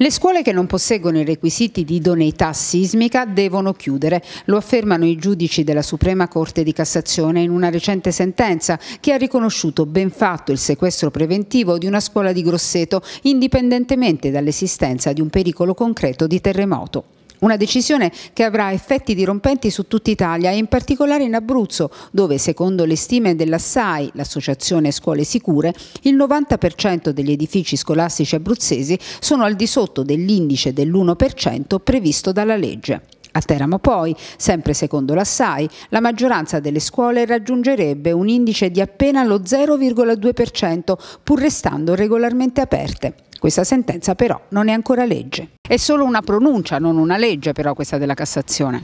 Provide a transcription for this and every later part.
Le scuole che non posseggono i requisiti di idoneità sismica devono chiudere, lo affermano i giudici della Suprema Corte di Cassazione in una recente sentenza che ha riconosciuto ben fatto il sequestro preventivo di una scuola di Grosseto, indipendentemente dall'esistenza di un pericolo concreto di terremoto. Una decisione che avrà effetti dirompenti su tutta Italia e in particolare in Abruzzo, dove secondo le stime dell'Assai, l'associazione Scuole Sicure, il 90% degli edifici scolastici abruzzesi sono al di sotto dell'indice dell'1% previsto dalla legge. A Teramo poi, sempre secondo l'Assai, la maggioranza delle scuole raggiungerebbe un indice di appena lo 0,2% pur restando regolarmente aperte. Questa sentenza però non è ancora legge. È solo una pronuncia, non una legge però questa della Cassazione.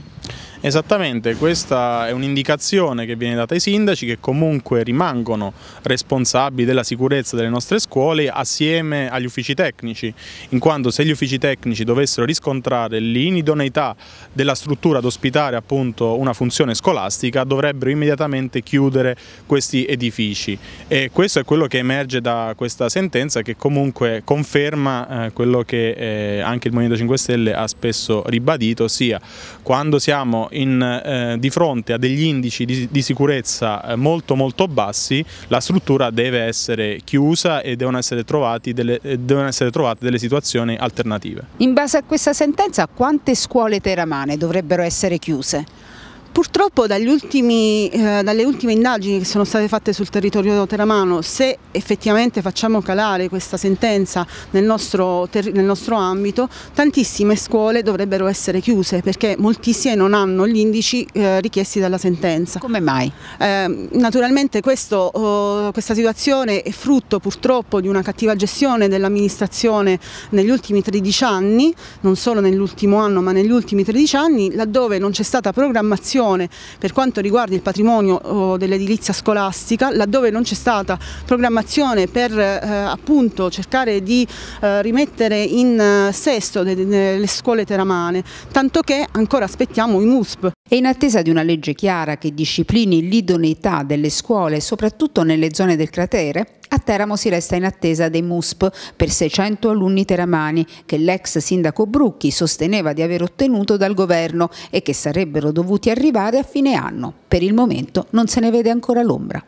Esattamente, questa è un'indicazione che viene data ai sindaci che comunque rimangono responsabili della sicurezza delle nostre scuole assieme agli uffici tecnici, in quanto se gli uffici tecnici dovessero riscontrare l'inidoneità della struttura ad ospitare appunto una funzione scolastica dovrebbero immediatamente chiudere questi edifici e questo è quello che emerge da questa sentenza che comunque conferma eh, quello che eh, anche il Movimento 5 Stelle ha spesso ribadito, ossia quando siamo in, eh, di fronte a degli indici di, di sicurezza eh, molto molto bassi la struttura deve essere chiusa e devono essere, delle, eh, devono essere trovate delle situazioni alternative. In base a questa sentenza quante scuole teramane dovrebbero essere chiuse? Purtroppo ultimi, eh, dalle ultime indagini che sono state fatte sul territorio teramano, se effettivamente facciamo calare questa sentenza nel nostro, nel nostro ambito, tantissime scuole dovrebbero essere chiuse perché moltissime non hanno gli indici eh, richiesti dalla sentenza. Come mai? Eh, naturalmente questo, oh, questa situazione è frutto purtroppo di una cattiva gestione dell'amministrazione negli ultimi 13 anni, non solo nell'ultimo anno ma negli ultimi 13 anni, laddove non c'è stata programmazione programmazione per quanto riguarda il patrimonio oh, dell'edilizia scolastica, laddove non c'è stata programmazione per eh, appunto cercare di eh, rimettere in eh, sesto le scuole teramane, tanto che ancora aspettiamo i MUSP. E in attesa di una legge chiara che disciplini l'idoneità delle scuole, soprattutto nelle zone del cratere, a Teramo si resta in attesa dei MUSP per 600 alunni teramani che l'ex sindaco Brucchi sosteneva di aver ottenuto dal governo e che sarebbero dovuti arrivare a fine anno. Per il momento non se ne vede ancora l'ombra.